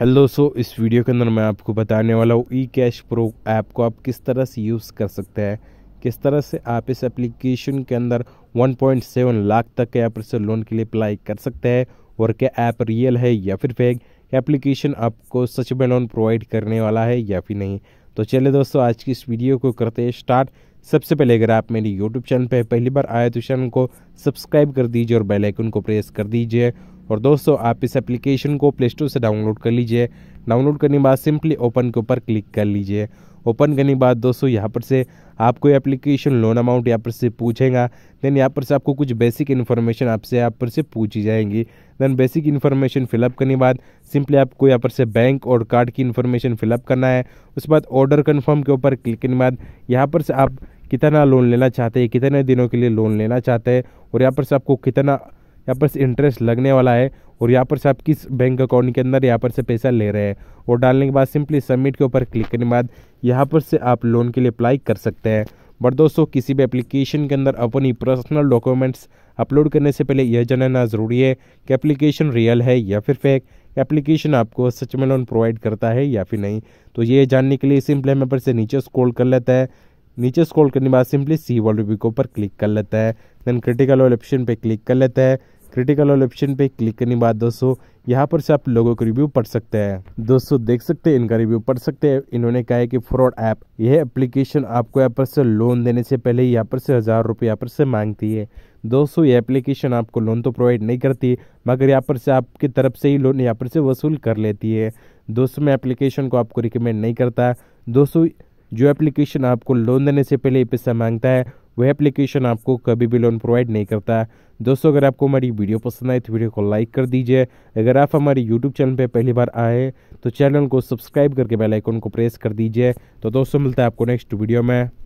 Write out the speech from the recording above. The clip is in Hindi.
हेलो दोस्तों इस वीडियो के अंदर मैं आपको बताने वाला हूँ ई कैश प्रो ऐप को आप किस तरह से यूज़ कर सकते हैं किस तरह से आप इस एप्लीकेशन के अंदर 1.7 लाख तक के ऐप से लोन के लिए अप्लाई कर सकते हैं और क्या ऐप रियल है या फिर फेक एप्लीकेशन आपको सच में लोन प्रोवाइड करने वाला है या फिर नहीं तो चलिए दोस्तों आज की इस वीडियो को करते हैं स्टार्ट सबसे पहले अगर आप मेरे यूट्यूब चैनल पर पहली बार आए तो चैनल को सब्सक्राइब कर दीजिए और बेलाइकन को प्रेस कर दीजिए और दोस्तों आप इस एप्लीकेशन को प्ले स्टोर से डाउनलोड कर लीजिए डाउनलोड करने के बाद सिंपली ओपन के ऊपर क्लिक कर लीजिए ओपन करने के बाद दोस्तों यहाँ पर से आपको एप्लीकेशन लोन अमाउंट यहाँ पर से पूछेगा देन यहाँ पर से आपको कुछ बेसिक इन्फॉर्मेशन आपसे यहाँ पर से पूछी जाएंगी देन बेसिक इन्फॉर्मेशन फिलअप करने के बाद सिंपली आपको यहाँ पर से बैंक और कार्ड की इन्फॉर्मेशन फिलअप करना है उसके बाद ऑर्डर कन्फर्म के ऊपर क्लिक करने के बाद यहाँ पर से आप कितना लोन लेना चाहते हैं कितने दिनों के लिए लोन लेना चाहते हैं और यहाँ पर से आपको कितना यहाँ पर से इंटरेस्ट लगने वाला है और यहाँ पर से आप किस बैंक अकाउंट के अंदर यहाँ पर से पैसा ले रहे हैं और डालने के बाद सिंपली सबमिट के ऊपर क्लिक करने के बाद यहाँ पर से आप लोन के लिए अप्लाई कर सकते हैं बट दोस्तों किसी भी एप्लीकेशन के अंदर अपनी पर्सनल डॉक्यूमेंट्स अपलोड करने से पहले यह जानना ज़रूरी है कि एप्लीकेशन रियल है या फिर फेक एप्लीकेशन आपको सच में लोन प्रोवाइड करता है या फिर नहीं तो ये जानने के लिए सिंपली हम पर से नीचे स्क्रॉल कर लेता है नीचे स्क्रॉल करने के बाद सिंपली सी वॉल रिव्यू के ऊपर क्लिक कर लेता है देन क्रिटिकल वाले ऑप्शन पर क्लिक कर लेता है क्रिटिकल ऑल ऑप्शन पे क्लिक करने के बाद दोस्तों यहाँ पर से आप लोगों को रिव्यू पढ़ सकते हैं दोस्तों देख सकते हैं इनका रिव्यू पढ़ सकते हैं इन्होंने कहा है कि फ्रॉड ऐप यह एप्लीकेशन आपको यहाँ पर से लोन देने से पहले यहाँ पर से हज़ार रुपये यहाँ पर से मांगती है दोस्तों ये एप्लीकेशन आपको लोन तो प्रोवाइड नहीं करती मगर यहाँ पर से आपकी तरफ से ही लोन यहाँ पर से वसूल कर लेती है दोस्तों मैं एप्लीकेशन को आपको रिकमेंड नहीं करता दोस्तों जो एप्लीकेशन आपको लोन देने से पहले पैसा मांगता है वह एप्लीकेशन आपको कभी भी लोन प्रोवाइड नहीं करता दोस्तों अगर आपको हमारी वीडियो पसंद आए तो वीडियो को लाइक कर दीजिए अगर आप हमारे यूट्यूब चैनल पर पहली बार आए तो चैनल को सब्सक्राइब करके बेलाइकॉन को प्रेस कर दीजिए तो दोस्तों मिलता है आपको नेक्स्ट वीडियो में